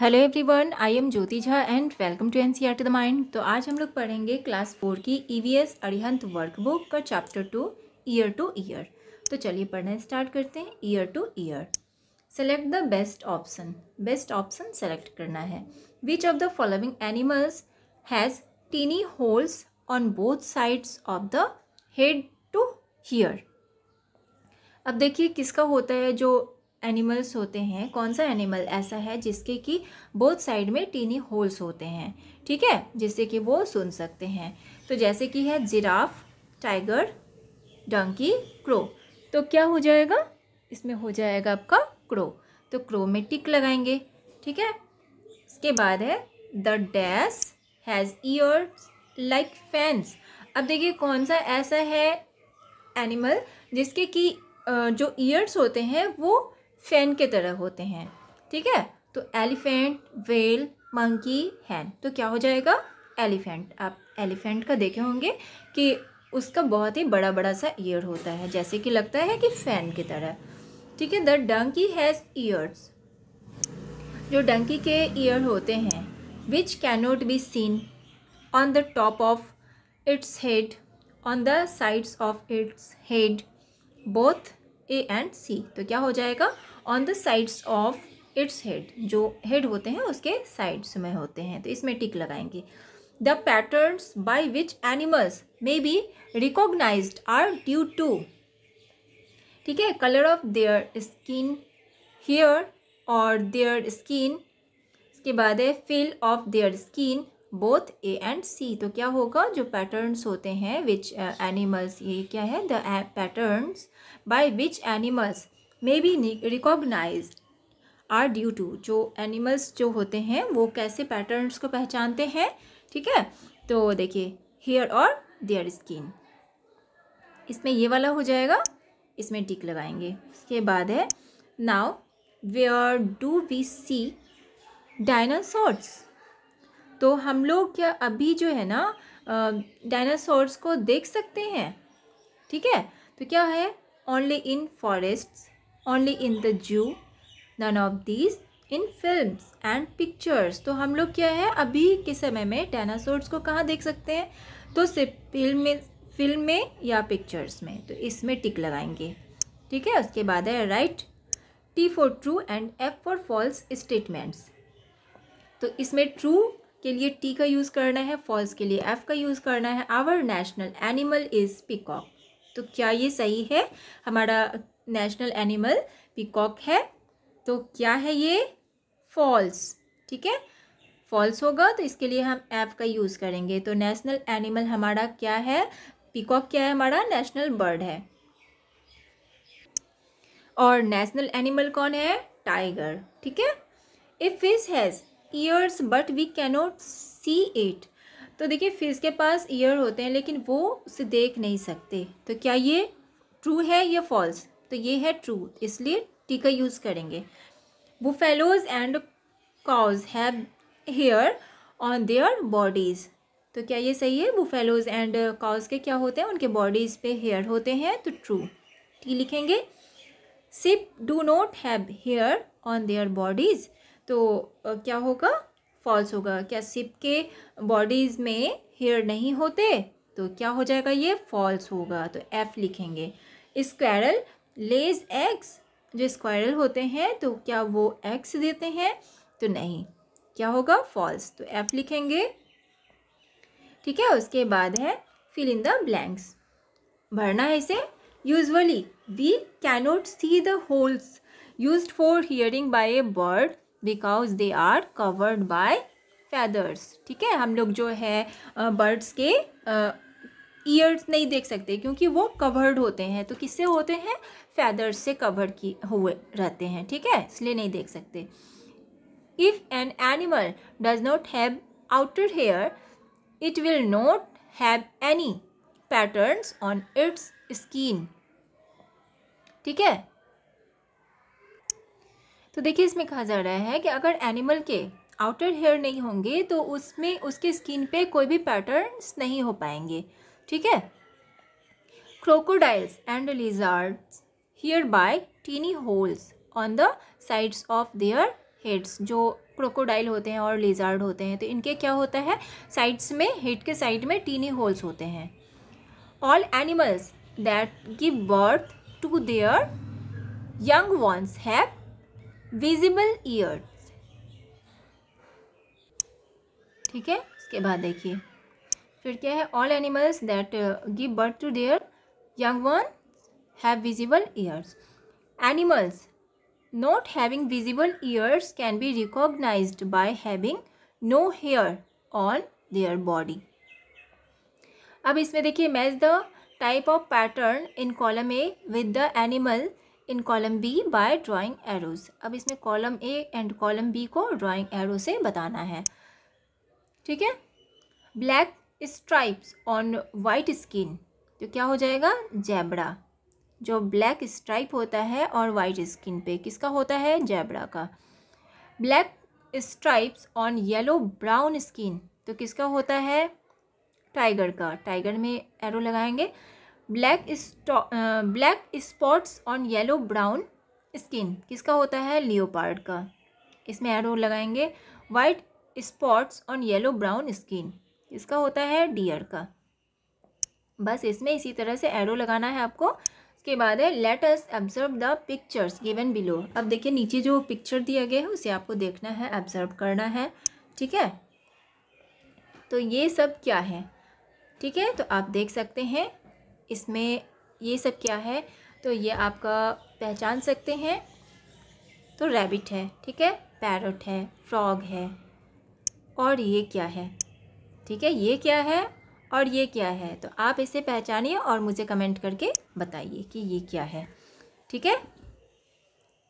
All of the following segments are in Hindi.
Hello everyone I am Jyoti Jha and welcome to NCERT the mind तो आज हम लोग पढ़ेंगे क्लास फोर की ईवीएस अरिहंत वर्कबुक का chapter two ear to ear तो चलिए पढ़ना स्टार्ट करते हैं ear to ear select the best option best option select करना है which of the following animals has tiny holes on both sides of the head to hear अब देखिए किसका होता है जो एनिमल्स होते हैं कौन सा एनिमल ऐसा है जिसके कि बोथ साइड में टीनी होल्स होते हैं ठीक है जिससे कि वो सुन सकते हैं तो जैसे कि है जिराफ टाइगर डंकी क्रो तो क्या हो जाएगा इसमें हो जाएगा आपका क्रो तो क्रो में टिक लगाएंगे ठीक है इसके बाद है द डैस हैज़ ईयर लाइक फैंस अब देखिए कौन सा ऐसा है एनिमल जिसके कि जो ईयर्स होते हैं वो फैन के तरह होते हैं ठीक है तो एलिफेंट वेल मंकी हैन तो क्या हो जाएगा एलिफेंट आप एलिफेंट का देखे होंगे कि उसका बहुत ही बड़ा बड़ा सा ईयर होता है जैसे कि लगता है कि फैन की तरह ठीक है द डंकी हैज़ ईयर्स जो डंकी के ईयर होते हैं which cannot be seen on the top of its head on the sides of its head both A and C तो क्या हो जाएगा on the sides of its head जो हेड होते हैं उसके साइड्स में होते हैं तो इसमें टिक लगाएंगे the patterns by which animals may be recognise are due to ठीक है colour of their skin hair और देयर स्किन इसके बाद है feel of their skin both A and C तो क्या होगा जो पैटर्न्स होते हैं विच एनिमल्स uh, ये क्या है the patterns by which animals may be recognise are due to जो एनिमल्स जो होते हैं वो कैसे पैटर्न्स को पहचानते हैं ठीक है तो देखिए हेयर और देयर स्किन इसमें ये वाला हो जाएगा इसमें टिक लगाएंगे उसके बाद है now where do we see dinosaurs तो हम लोग क्या अभी जो है ना डायनासोर्स को देख सकते हैं ठीक है तो क्या है only in forests only in the zoo None of these in film and pictures तो हम लोग क्या है अभी के समय में डायनासोर्स को कहाँ देख सकते हैं तो सिर्फ फिल्म में फिल्म में या पिक्चर्स में तो इसमें टिक लगाएंगे ठीक है उसके बाद है write T for true and F for false statements तो इसमें ट्रू के लिए टी का यूज़ करना है फॉल्स के लिए एफ़ का यूज़ करना है our national animal is peacock तो क्या ये सही है हमारा नेशनल एनिमल पिकॉक है तो क्या है ये फॉल्स ठीक है फॉल्स होगा तो इसके लिए हम ऐप का यूज़ करेंगे तो नेशनल एनिमल हमारा क्या है पिकॉक क्या है हमारा नेशनल बर्ड है और नेशनल एनिमल कौन है टाइगर ठीक है a fish has ears but we cannot see it तो देखिए फिश के पास ईयर होते हैं लेकिन वो उसे देख नहीं सकते तो क्या ये ट्रू है या फॉल्स तो ये है ट्रूथ इसलिए टी का यूज़ करेंगे buffaloes and cows have hair on their bodies तो क्या ये सही है बुफेलोज एंड काउज के क्या होते हैं उनके बॉडीज़ पे हेयर होते हैं तो ट्रू टी लिखेंगे sheep do not have hair on their bodies तो क्या होगा फॉल्स होगा क्या सिप के बॉडीज़ में हेयर नहीं होते तो क्या हो जाएगा ये फॉल्स होगा तो एफ लिखेंगे स्क्वेरल लेज एग्स जो स्क्वायरल होते हैं तो क्या वो एग्स देते हैं तो नहीं क्या होगा फॉल्स तो एफ लिखेंगे ठीक है उसके बाद है फिल इन द ब्लैंक्स भरना है इसे usually we cannot see the holes use for hearing by a bird because they are covered by feathers ठीक है हम लोग जो है बर्ड्स के ईयर्स नहीं देख सकते क्योंकि वो कवर्ड होते हैं तो किससे होते हैं फैदर्स से कवर्ड की हुए रहते हैं ठीक है इसलिए नहीं देख सकते if an animal does not have outer hair it will not have any patterns on its skin ठीक है तो देखिए इसमें कहा जा रहा है कि अगर एनिमल के आउटर हेयर नहीं होंगे तो उसमें उसके स्किन पे कोई भी पैटर्न्स नहीं हो पाएंगे ठीक है crocodiles and lizards hear by tiny holes on the sides of their heads जो क्रोकोडाइल होते हैं और लिजार्ड होते हैं तो इनके क्या होता है साइड्स में हेड के साइड में टीनी होल्स होते हैं all animals that give birth to their young ones have visible ears ठीक है इसके बाद देखिए फिर क्या है all animals that give birth to their young one have visible ears animals not having visible ears can be recognise by having no hair on their body अब इसमें देखिए match the type of pattern in column A with the animal in column B by drawing arrows अब इसमें column A and column B को ड्राइंग एरो से बताना है ठीक है black stripes on white skin तो क्या हो जाएगा जैबड़ा जो ब्लैक स्ट्राइप होता है और वाइट स्किन पे किसका होता है जैबड़ा का black stripes on yellow brown skin तो किसका होता है टाइगर का टाइगर में एरो लगाएंगे black black spots on yellow brown skin किसका होता है लियोपार्ड का इसमें एरो लगाएंगे white spots on yellow brown skin इसका होता है डियर का बस इसमें इसी तरह से एरो लगाना है आपको उसके बाद है let us observe the pictures given below अब देखिए नीचे जो पिक्चर दिया गया है उसे आपको देखना है एब्जर्व करना है ठीक है तो ये सब क्या है ठीक है तो आप देख सकते हैं इसमें ये सब क्या है तो ये आपका पहचान सकते हैं तो रैबिट है ठीक है पैरट है फ्रॉग है और ये क्या है ठीक है ये क्या है और ये क्या है तो आप इसे पहचानिए और मुझे कमेंट करके बताइए कि ये क्या है ठीक है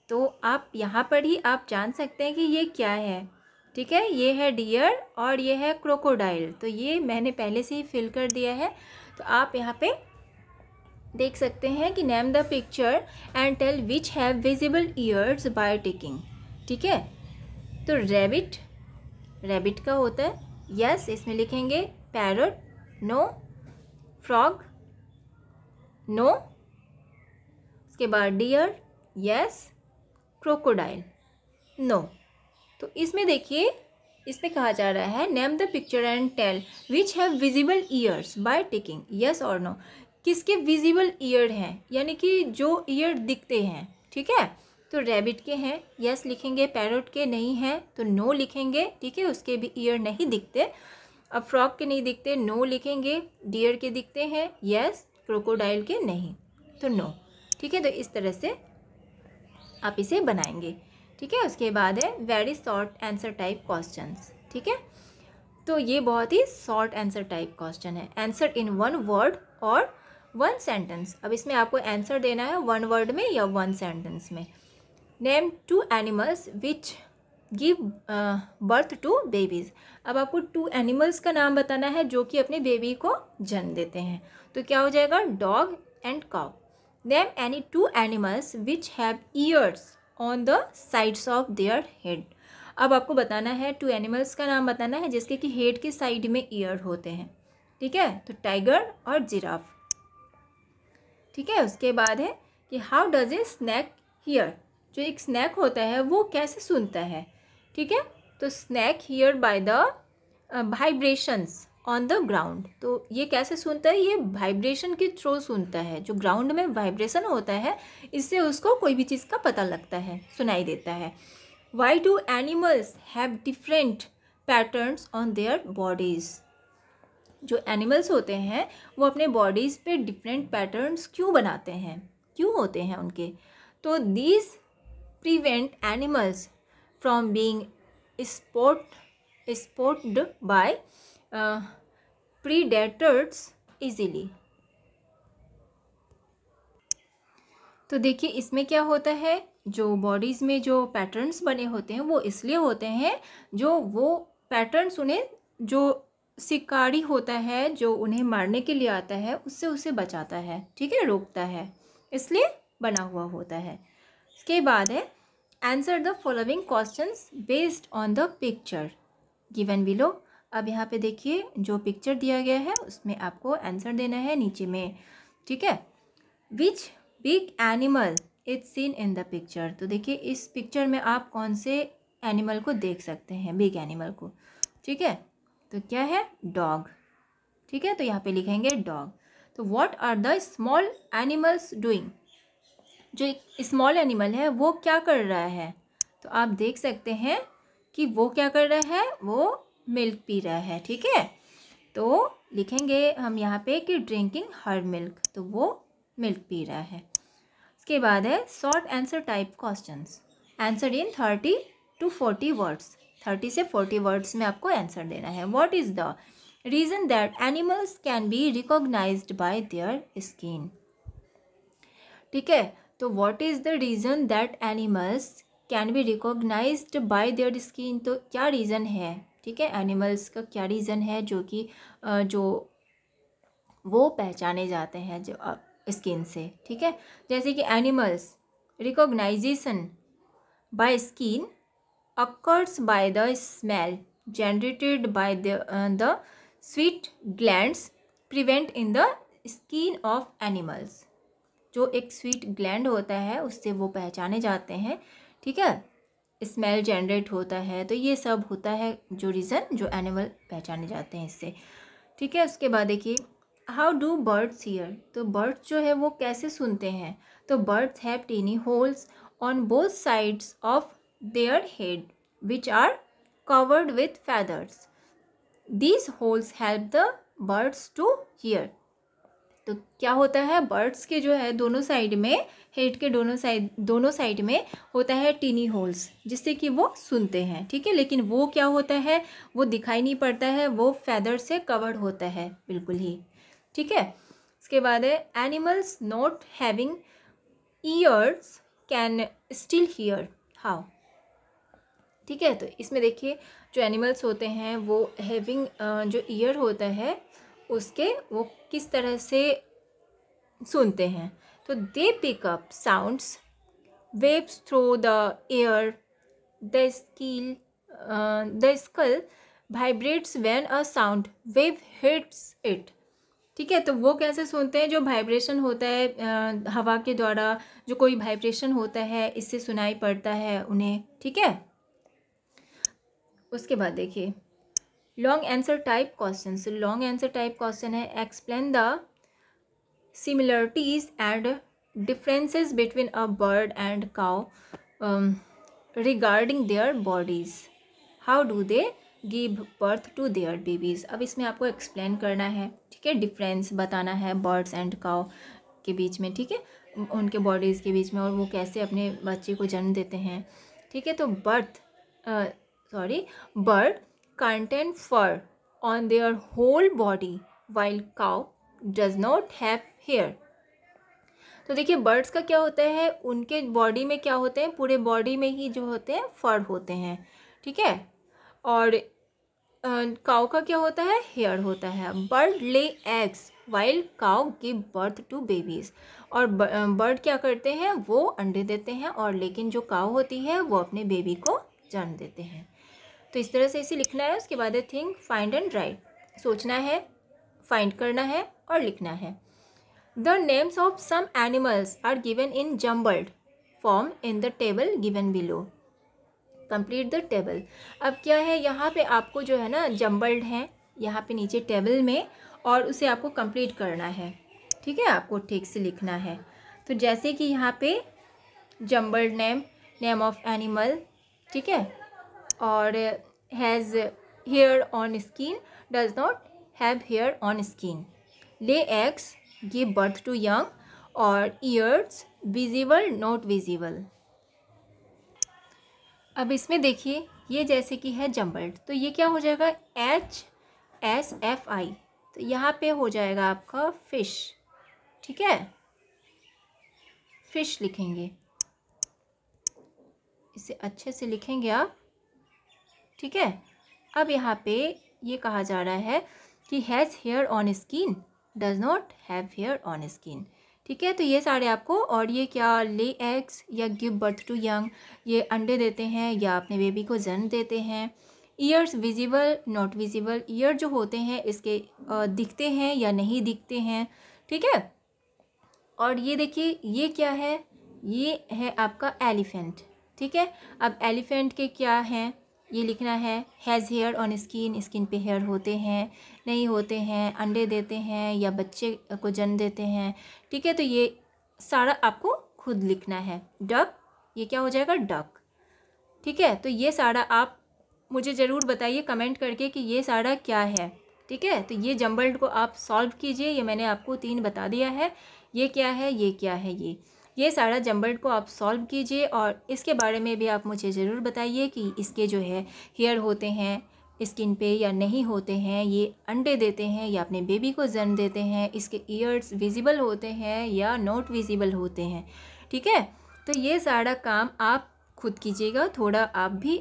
तो आप यहाँ पर ही आप जान सकते हैं कि ये क्या है ठीक है ये है डियर और ये है क्रोकोडाइल तो ये मैंने पहले से ही फिल कर दिया है तो आप यहाँ पे देख सकते हैं कि name the picture and tell which have visible ears by ticking ठीक है तो रैबिट रैबिट का होता है यस इसमें लिखेंगे पैरट नो फ्रॉग नो उसके बाद डियर यस क्रोकोडाइल नो तो इसमें देखिए इसमें कहा जा रहा है name the picture and tell which have visible ears by taking yes और नो किसके विजिबल ईयर हैं यानी कि जो ईयर दिखते हैं ठीक है तो रैबिट के हैं यस लिखेंगे पैरोट के नहीं हैं तो नो लिखेंगे ठीक है उसके भी ईयर नहीं दिखते अब फ्रॉक के नहीं दिखते नो लिखेंगे डियर के दिखते हैं यस क्रोकोडाइल के नहीं तो नो ठीक है तो इस तरह से आप इसे बनाएंगे ठीक है उसके बाद है very short answer type question ठीक है तो ये बहुत ही शॉर्ट आंसर टाइप क्वेश्चन है आंसर इन वन वर्ड और वन सेंटेंस अब इसमें आपको आंसर देना है वन वर्ड में या वन सेंटेंस में name two animals which give birth to babies अब आपको टू एनिमल्स का नाम बताना है जो कि अपने बेबी को जन्म देते हैं तो क्या हो जाएगा dog and cow name any two animals which have ears on the sides of their head अब आपको बताना है टू एनिमल्स का नाम बताना है जिसके कि हेड के साइड में ईयर होते हैं ठीक है तो टाइगर और जिराफ ठीक है उसके बाद है कि how does a snake hear जो एक स्नैक होता है वो कैसे सुनता है ठीक है तो snake hear by the vibrations on the ground तो ये कैसे सुनता है ये वाइब्रेशन के थ्रू सुनता है जो ग्राउंड में वाइब्रेशन होता है इससे उसको कोई भी चीज़ का पता लगता है सुनाई देता है why do animals have different patterns on their bodies जो एनिमल्स होते हैं वो अपने बॉडीज़ पे डिफरेंट पैटर्न्स क्यों बनाते हैं क्यों होते हैं उनके तो these prevent animals from being sport, sported by uh, predators easily. तो देखिए इसमें क्या होता है जो बॉडीज़ में जो पैटर्न्स बने होते हैं वो इसलिए होते हैं जो वो पैटर्न्स उन्हें जो शिकारी होता है जो उन्हें मारने के लिए आता है उससे उसे बचाता है ठीक है रोकता है इसलिए बना हुआ होता है इसके बाद है answer the following question based on the picture given below अब यहाँ पे देखिए जो पिक्चर दिया गया है उसमें आपको आंसर देना है नीचे में ठीक है which big animal is seen in the picture तो देखिए इस पिक्चर में आप कौन से एनिमल को देख सकते हैं बिग एनिमल को ठीक है तो क्या है डॉग ठीक है तो यहाँ पे लिखेंगे डॉग तो what are the small animals doing जो एक स्मॉल एनिमल है वो क्या कर रहा है तो आप देख सकते हैं कि वो क्या कर रहा है वो मिल्क पी रहा है ठीक है तो लिखेंगे हम यहाँ पे कि ड्रिंकिंग हर मिल्क तो वो मिल्क पी रहा है उसके बाद है short answer type question answer in thirty to forty words thirty से फोर्टी वर्ड्स में आपको आंसर देना है what is the reason that animals can be recognise by their skin ठीक है तो what is the reason that animals can be recognise by their skin तो क्या रीज़न है ठीक है एनिमल्स का क्या रीज़न है जो कि जो वो पहचाने जाते हैं जो स्किन से ठीक है जैसे कि animals recognisation by skin occurs by the smell generated by the sweet gland prevent in the skin of animals जो एक स्वीट ग्लैंड होता है उससे वो पहचाने जाते हैं ठीक है स्मेल जनरेट होता है तो ये सब होता है जो रीज़न जो एनिमल पहचाने जाते हैं इससे ठीक है उसके बाद देखिए हाउ डू बर्ड्स हीयर तो बर्ड्स जो है वो कैसे सुनते हैं तो birds have tiny holes on both sides of their head which are covered with feathers these holes help the birds to hear तो क्या होता है बर्ड्स के जो है दोनों साइड में हेड के दोनों साइड दोनों साइड में होता है टीनी होल्स जिससे कि वो सुनते हैं ठीक है लेकिन वो क्या होता है वो दिखाई नहीं पड़ता है वो फैदर से कवर्ड होता है बिल्कुल ही ठीक है इसके बाद है animals not having ears can still hear how ठीक है तो इसमें देखिए जो एनिमल्स होते हैं वो हैविंग जो ईयर होता है उसके वो किस तरह से सुनते हैं तो they pick up sounds waves through the air the skill, the skull vibrates when a sound wave hits it ठीक है तो वो कैसे सुनते हैं जो वाइब्रेशन होता है आ, uh, हवा के द्वारा जो कोई वाइब्रेशन होता है इससे सुनाई पड़ता है उन्हें ठीक है उसके बाद देखिए long answer type question long answer type question है explain the similarities and differences between a bird and cow regarding their bodies how do they give birth to their babies अब इसमें आपको एक्सप्लेन करना है ठीक है डिफरेंस बताना है बर्ड्स एंड काउ के बीच में ठीक है उनके बॉडीज़ के बीच में और वो कैसे अपने बच्चे को जन्म देते हैं ठीक है तो birth sorry bird contain fur on their whole body while cow does not have hair. तो देखिए बर्ड्स का क्या होता है उनके बॉडी में क्या होते हैं पूरे बॉडी में ही जो होते हैं फर होते हैं ठीक है और काउ का क्या होता है हेयर होता है bird lay eggs while cow give birth to babies और बर्ड क्या करते हैं वो अंडे देते हैं और लेकिन जो काउ होती है वो अपने बेबी को जन्म देते हैं तो इस तरह से इसे लिखना है उसके बाद है थिंक फाइंड एंड राइट सोचना है फाइंड करना है और लिखना है the names of some animals are given in jumbled form in the table given below complete the table अब क्या है यहाँ पे आपको जो है ना जम्बल्ड हैं यहाँ पे नीचे टेबल में और उसे आपको कंप्लीट करना है ठीक है आपको ठीक से लिखना है तो जैसे कि यहाँ पे jumbled name name of animal ठीक है or has hair on skin does not have hair on skin lay eggs give birth to young or ears visible not visible अब इसमें देखिए ये जैसे कि है जम्बल्ड तो ये क्या हो जाएगा एच एस एफ आई तो यहाँ पे हो जाएगा आपका फिश ठीक है फिश लिखेंगे इसे अच्छे से लिखेंगे आप ठीक है अब यहाँ पे ये कहा जा रहा है कि has hair on skin does not have hair on skin ठीक है तो ये सारे आपको और ये क्या ले एग्स या गिव बर्थ टू यंग ये अंडे देते हैं या अपने बेबी को जन्म देते हैं ears visible not visible ear जो होते हैं इसके दिखते हैं या नहीं दिखते हैं ठीक है और ये देखिए ये क्या है ये है आपका एलिफेंट ठीक है अब एलिफेंट के क्या हैं ये लिखना है has hair on skin skin पे हेयर होते हैं नहीं होते हैं अंडे देते हैं या बच्चे को जन्म देते हैं ठीक है तो ये सारा आपको खुद लिखना है डक ये क्या हो जाएगा डक ठीक है तो ये सारा आप मुझे ज़रूर बताइए कमेंट करके कि ये सारा क्या है ठीक है तो ये जम्बल्ड को आप सॉल्व कीजिए ये मैंने आपको तीन बता दिया है ये क्या है ये क्या है ये ये सारा जम्बर्ड को आप सॉल्व कीजिए और इसके बारे में भी आप मुझे ज़रूर बताइए कि इसके जो है हेयर होते हैं स्किन पे या नहीं होते हैं ये अंडे देते हैं या अपने बेबी को जन्म देते हैं इसके ईयर्स विजिबल होते हैं या नॉट विजिबल होते हैं ठीक है तो ये सारा काम आप खुद कीजिएगा थोड़ा आप भी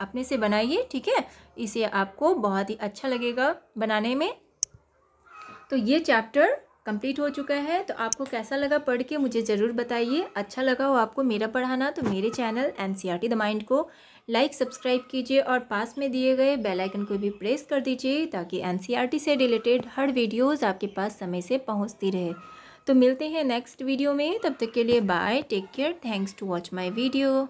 अपने से बनाइए ठीक है इसे आपको बहुत ही अच्छा लगेगा बनाने में तो ये चैप्टर कंप्लीट हो चुका है तो आपको कैसा लगा पढ़ के मुझे ज़रूर बताइए अच्छा लगा हो आपको मेरा पढ़ाना तो मेरे channel N C R T the mind को लाइक सब्सक्राइब कीजिए और पास में दिए गए बेल आइकन को भी प्रेस कर दीजिए ताकि एन सी आर टी से रिलेटेड हर वीडियोज़ आपके पास समय से पहुँचती रहे तो मिलते हैं नेक्स्ट वीडियो में तब तक के लिए bye take care thanks to watch my video